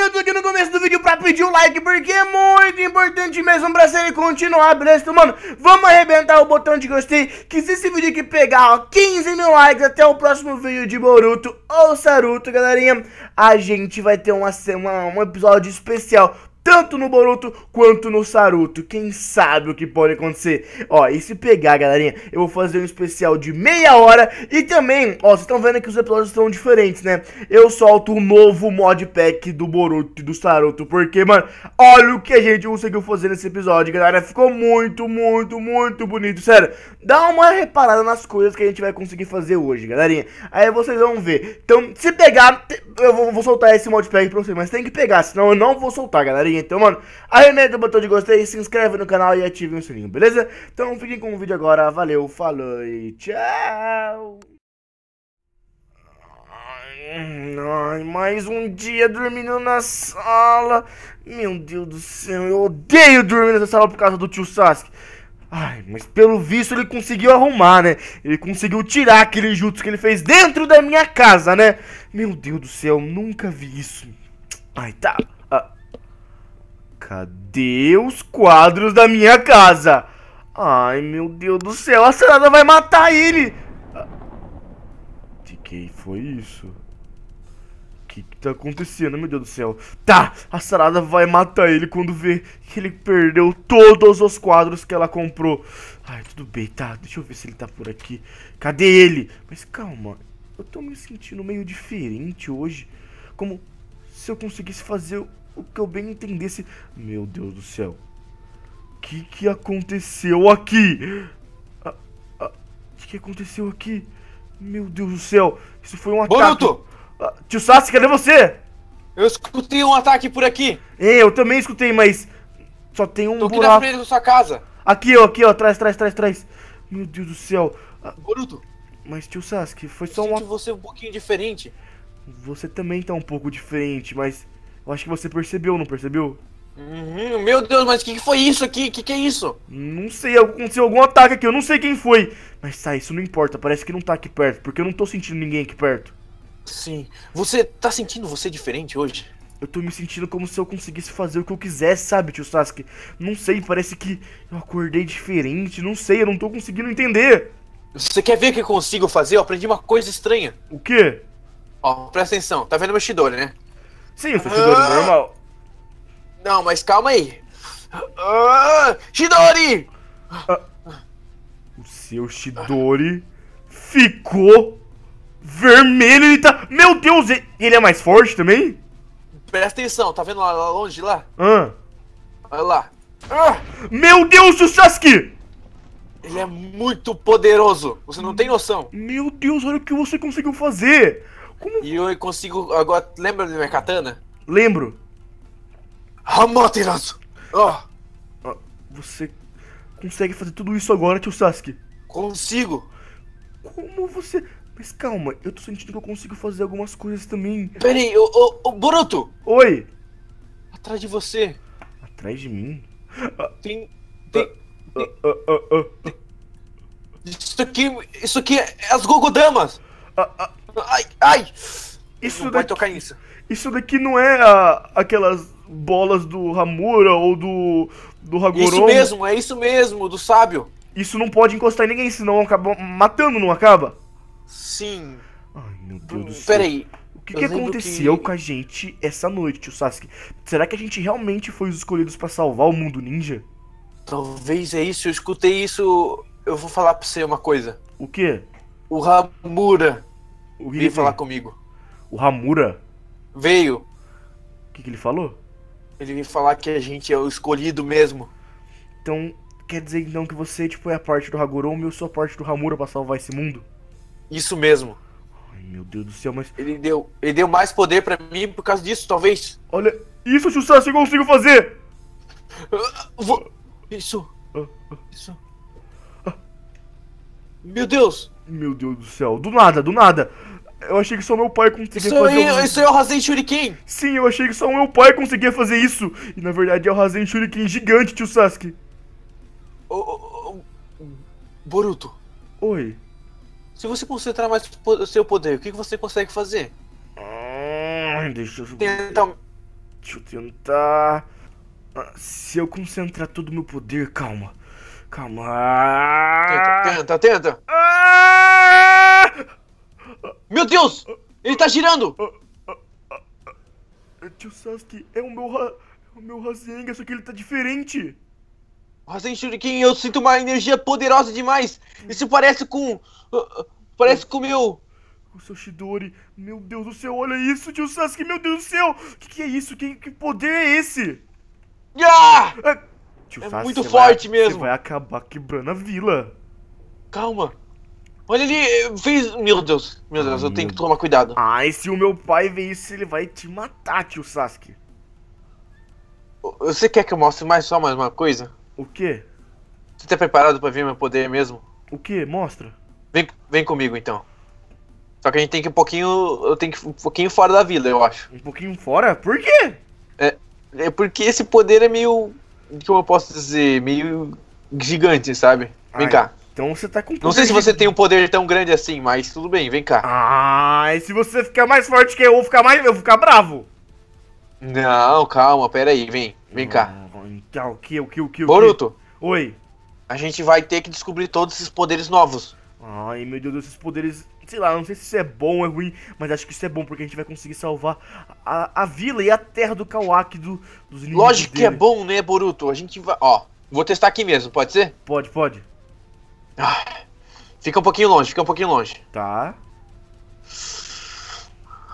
eu tô aqui no começo do vídeo pra pedir um like, porque é muito importante mesmo pra série continuar, beleza? mano, vamos arrebentar o botão de gostei, que se esse vídeo aqui pegar, ó, 15 mil likes até o próximo vídeo de Boruto ou Saruto, galerinha, a gente vai ter uma, semana, um episódio especial tanto no Boruto quanto no Saruto. Quem sabe o que pode acontecer? Ó, e se pegar, galerinha, eu vou fazer um especial de meia hora e também, ó, vocês estão vendo que os episódios são diferentes, né? Eu solto um novo mod pack do Boruto e do Saruto, porque, mano, olha o que a gente conseguiu fazer nesse episódio, galera. Ficou muito, muito, muito bonito, sério. Dá uma reparada nas coisas que a gente vai conseguir fazer hoje, galerinha. Aí vocês vão ver. Então, se pegar, eu vou, soltar esse mod pack pra vocês, mas tem que pegar, senão eu não vou soltar, galerinha galerinha. Então, mano, arremeta né, o botão de gostei, se inscreve no canal e ative o sininho, beleza? Então fiquem com o vídeo agora. Valeu, falou e tchau! Ai, mais um dia dormindo na sala. Meu Deus do céu, eu odeio dormir nessa sala por causa do tio Sasuke. Ai, mas pelo visto ele conseguiu arrumar, né? Ele conseguiu tirar aquele jutsu que ele fez dentro da minha casa, né? Meu Deus do céu, nunca vi isso. Ai, tá. Cadê os quadros da minha casa? Ai, meu Deus do céu, a Sarada vai matar ele! Ah, de quem foi isso? O que, que tá acontecendo, meu Deus do céu? Tá, a Sarada vai matar ele quando vê que ele perdeu todos os quadros que ela comprou. Ai, tudo bem, tá, deixa eu ver se ele tá por aqui. Cadê ele? Mas calma, eu tô me sentindo meio diferente hoje. Como se eu conseguisse fazer o que eu bem entendesse. Meu Deus do céu. O que, que aconteceu aqui? O ah, que, que aconteceu aqui? Meu Deus do céu. Isso foi um ataque. Boruto! Ah, tio Sassi, cadê você? Eu escutei um ataque por aqui. É, eu também escutei, mas só tem um Tô aqui buraco. na frente da sua casa. Aqui, ó, aqui, ó, atrás, atrás, atrás, atrás. Meu Deus do céu. Ah, Boruto. Mas tio Sasuke, foi eu só uma... você um pouquinho diferente. Você também tá um pouco diferente, mas... Eu acho que você percebeu, não percebeu? Uhum, meu Deus, mas o que, que, foi isso aqui? O que, que, é isso? Não sei, aconteceu algum ataque aqui, eu não sei quem foi. Mas tá, isso não importa, parece que não tá aqui perto, porque eu não tô sentindo ninguém aqui perto. Sim. Você tá sentindo você diferente hoje? Eu tô me sentindo como se eu conseguisse fazer o que eu quisesse, sabe, tio Sasuke? Não sei, parece que eu acordei diferente, não sei, eu não tô conseguindo entender. Você quer ver o que eu consigo fazer? Eu aprendi uma coisa estranha. O quê? Ó, presta atenção, tá vendo meu Shidori, né? Sim, o Sushidori ah! normal. Não, mas calma aí. Ah, Shidori! Ah, o seu Shidori ficou vermelho. Ele tá. Meu Deus, ele é mais forte também? Presta atenção, tá vendo lá, lá longe lá? Ah. Olha lá. Ah! Meu Deus o Sasuke! Ele é muito poderoso, você não tem noção. Meu Deus, olha o que você conseguiu fazer! Como? E eu consigo. Agora, lembra da minha katana? Lembro. Ramaterasu! Ó! Oh. Você consegue fazer tudo isso agora, tio Sasuke? Consigo! Como você. Mas calma, eu tô sentindo que eu consigo fazer algumas coisas também. Peraí, ô, ô, ô Boruto! Oi! Atrás de você! Atrás de mim? Ah, tem. Tem. Ah, ah, isso aqui. Isso aqui é as Gogodamas! Ai, ai! Isso não daqui, pode tocar nisso. Isso daqui não é a, aquelas bolas do Hamura ou do, do Hagoromo. Isso mesmo, é isso mesmo, do sábio. Isso não pode encostar em ninguém, senão acaba matando, não acaba? Sim. Ai, meu Deus do céu. Peraí. O que, que aconteceu que... com a gente essa noite, tio Sasuke? Será que a gente realmente foi os escolhidos para salvar o mundo ninja? Talvez é isso, eu escutei isso. Eu vou falar pra você uma coisa. O quê? O Hamura o veio falar comigo. O Hamura? Veio. O que, que ele falou? Ele veio falar que a gente é o escolhido mesmo. Então, quer dizer então que você tipo, é a parte do Hagoromo e eu sou a parte do Hamura pra salvar esse mundo? Isso mesmo. Ai, meu Deus do céu, mas. Ele deu, ele deu mais poder para mim por causa disso, talvez. Olha, isso, sucesso eu consigo fazer! Vou... Isso. Ah, ah. Isso. Meu Deus! Meu Deus do céu, do nada, do nada! Eu achei que só meu pai conseguia isso fazer isso. Isso é o Razen Shuriken! Sim, eu achei que só meu pai conseguia fazer isso. E na verdade é o Razen Shuriken gigante, tio Sasuke. Ô, ô, ô, Boruto. Oi. Se você concentrar mais o seu poder, o que você consegue fazer? Hum, deixa eu... Tentar... Deixa ah, eu tentar... Se eu concentrar todo o meu poder, calma. Calma. Tenta, tenta, tenta. Meu Deus! Ele tá girando! Tio Sasuke, é o meu, é o meu Rasengan, só que ele tá diferente. Rasen Shuriken, eu sinto uma energia poderosa demais. Isso parece com... Uh, uh, parece com o meu... O seu Shidori. Meu Deus do céu, olha isso, tio Sasuke. Meu Deus do céu. O que, que, é isso? Que, que poder é esse? Ah! É, tio é Sasuke, muito forte vai, mesmo. Você vai acabar quebrando a vila. Calma. Olha ele eh, fez. Meu Deus, meu Deus, Ai, eu ah, tenho meu... que tomar cuidado. Ah, e se o meu pai ver isso, ele vai te matar, tio Sasuke. Você quer que eu mostre mais só mais uma coisa? O quê? Você tá preparado para ver meu poder mesmo? O quê? Mostra. Vem, vem comigo então. Só que a gente tem que ir um pouquinho. Eu tenho que um pouquinho fora da vila, eu acho. Um pouquinho fora? Por quê? É, é porque esse poder é meio. Como eu posso dizer? Meio gigante, sabe? Vem Ai. cá. Então você tá com poder. Não sei se você tem um poder tão grande assim, mas tudo bem, vem cá. Ah, e se você ficar mais forte que eu, eu vou ficar mais. Eu vou ficar bravo. Não, calma, pera aí, vem. Vem cá. Ah, então, o que, o que, o que, o Boruto. Que? Oi. A gente vai ter que descobrir todos esses poderes novos. Ai, meu Deus, esses poderes. Sei lá, não sei se isso é bom ou é ruim, mas acho que isso é bom porque a gente vai conseguir salvar a, a vila e a terra do Kawaki do, dos inimigos. Lógico dele. que é bom, né, Boruto? A gente vai. Ó, vou testar aqui mesmo, pode ser? Pode, pode. Ah, fica um pouquinho longe, fica um pouquinho longe. Tá.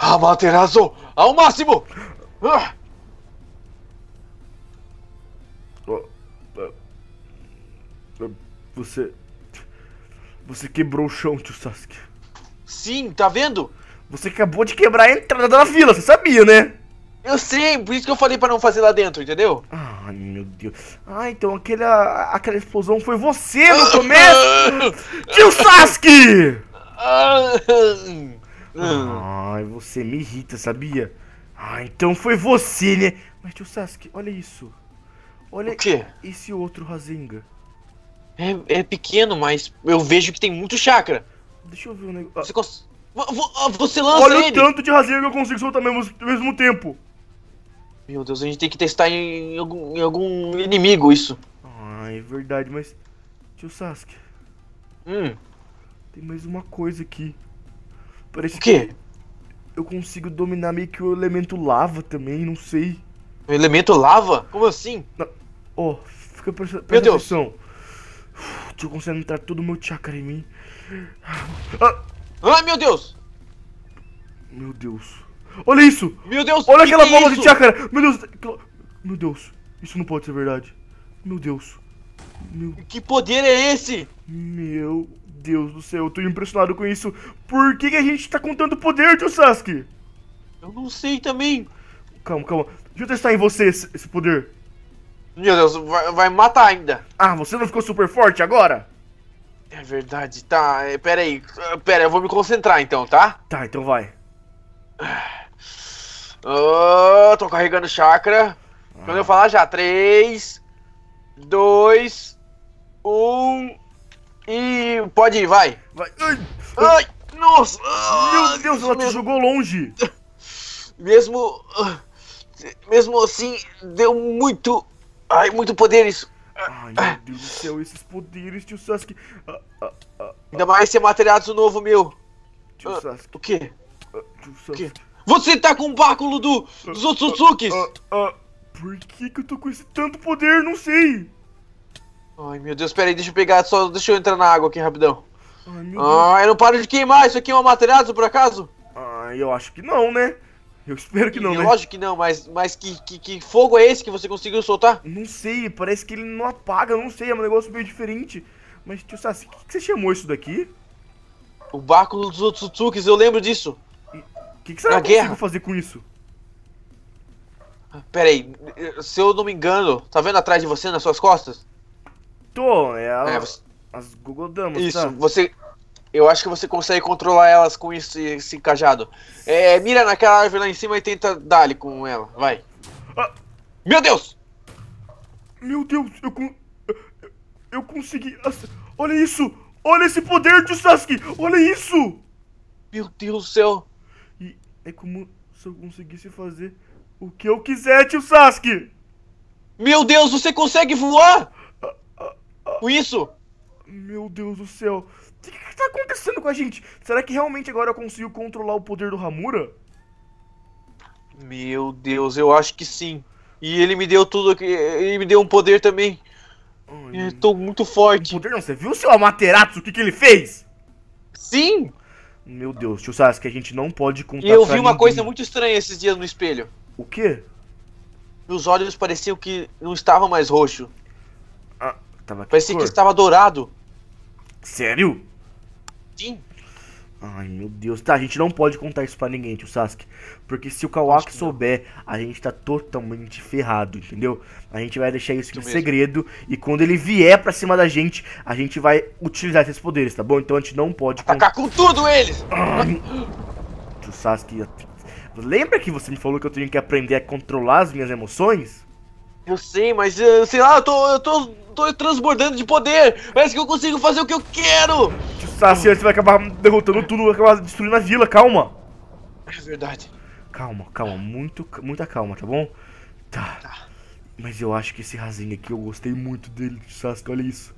Amaterasu, ah, ao ah, máximo! Você. Você quebrou o chão, tio Sasuke. Sim, tá vendo? Você acabou de quebrar a entrada da vila, você sabia, né? Eu sei, por isso que eu falei para não fazer lá dentro, entendeu? Ah. Ai, meu Deus. Ah, então aquela, aquela explosão foi você no começo! Tio Sasuke! Ai, você me irrita, sabia? Ah, então foi você, né? Mas tio Sasuke, olha isso. Olha o quê? esse outro razinga. É, é pequeno, mas eu vejo que tem muito chakra. Deixa eu ver um negócio. Você, cons... você lança Olha ele. o tanto de razinga que eu consigo soltar ao mesmo, ao mesmo tempo. Meu Deus, a gente tem que testar em algum, em algum inimigo isso. Ah, é verdade, mas. Tio Sasuke. Hum. Tem mais uma coisa aqui. Parece o quê? que eu consigo dominar meio que o elemento lava também, não sei. O elemento lava? Como assim? Ó, oh, fica prestando Meu Deus. atenção. Deixa eu concentrar todo o meu chakra em mim. Ah. Ai, meu Deus! Meu Deus. Olha isso! Meu Deus! Olha aquela é bola é de chácara! Meu Deus! Meu Deus! Isso não pode ser verdade. Meu Deus. Meu... Que poder é esse? Meu Deus do céu, eu tô impressionado com isso. Por que, que a gente tá com tanto poder, tio Sasuke? Eu não sei também. Calma, calma. Deixa eu testar em você esse, esse poder. Meu Deus, vai, vai, matar ainda. Ah, você não ficou super forte agora? É verdade, tá. É, pera aí. Pera, eu vou me concentrar então, tá? Tá, então vai. Ah. Oh, tô carregando chakra. Ah. Quando eu ah. falar já, 3, 2, 1 e pode ir, vai. Vai. Ai, Ai nossa! Meu Deus, ela te jogou longe. Mesmo ah, mesmo assim, deu muito. Ai, muito poder isso. Ai, meu Deus do céu, esses poderes, tio Sasuke. Ah, ah, ah, Ainda mais ser materiado novo meu. Tio Sasuke. O quê? Tio Sasuke. O quê? Você tá com o báculo do, dos Otsutsukis! Ah, ah, ah, por que, que eu tô com esse tanto poder? Não sei! Ai meu Deus, peraí, deixa eu pegar, só deixa eu entrar na água aqui rapidão. Ai, ah, eu não paro de queimar, isso aqui é um material por acaso? Ah, eu acho que não, né? Eu espero que não, e, né? Lógico que não, mas, mas que, que, que, fogo é esse que você conseguiu soltar? Não sei, parece que ele não apaga, não sei, é um negócio meio diferente. Mas, tio Sassi, o que, que, você chamou isso daqui? O báculo dos Otsutsukis, eu lembro disso. O que, que será que eu fazer com isso? Ah, peraí, se eu não me engano, tá vendo atrás de você nas suas costas? Tô, é, a, é você... as Gugodamos, Isso, tá? você. Eu acho que você consegue controlar elas com esse, esse cajado. É, é, mira naquela árvore lá em cima e tenta dar ali com ela, vai. Ah. Meu Deus! Meu Deus, eu, eu consegui. Olha isso! Olha esse poder de Sasuke! Olha isso! Meu Deus do céu! É como se eu conseguisse fazer o que eu quiser, tio Sasuke! Meu Deus, você consegue voar? Com isso? Meu Deus do céu. O que, que tá acontecendo com a gente? Será que realmente agora eu consigo controlar o poder do Hamura? Meu Deus, eu acho que sim. E ele me deu tudo aqui. Ele me deu um poder também. Ai, tô muito forte. Um poder não, você viu, o seu Amaterasu, o que, que ele fez? Sim! Meu Deus, tio Sasuke, a gente não pode contar. E eu vi uma ninguém. coisa muito estranha esses dias no espelho. O quê? Meus olhos pareciam que não estavam mais roxo. Ah, tava que Parecia cor? que estava dourado. Sério? Sim. Ai, meu Deus. Tá, a gente não pode contar isso pra ninguém, tio Sasuke. Porque se o Kawaki souber, a gente tá totalmente ferrado, entendeu? A gente vai deixar isso em segredo. E quando ele vier pra cima da gente, a gente vai utilizar esses poderes, tá bom? Então a gente não pode... Atacar com tudo eles! Ai, tio Sasuke... Lembra que você me falou que eu tenho que aprender a controlar as minhas emoções? Eu sei, mas eh, sei lá, eu tô, eu tô, tô transbordando de poder. Parece que eu consigo fazer o que eu quero. Tá assim, você vai acabar derrotando tudo, vai acabar destruindo a vila, calma. É verdade. Calma, calma, muito, muita calma, tá bom? Tá. tá. Mas eu acho que esse rasinho aqui, eu gostei muito dele, de Sasuke, olha isso.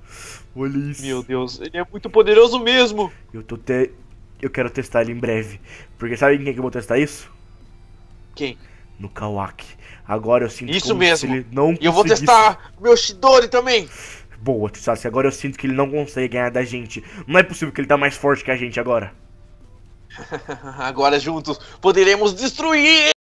Olha isso. Meu Deus, ele é muito poderoso mesmo. Eu tô até... Eu quero testar ele em breve. Porque sabe em quem é que eu vou testar isso? Quem? No Kawaki. Agora eu sinto Isso mesmo. Se ele não conseguisse... E eu vou testar meu Shidori também boa, Tsutsuki. Agora eu sinto que ele não consegue ganhar da gente. Não é possível que ele tá mais forte que a gente agora. agora juntos poderemos destruir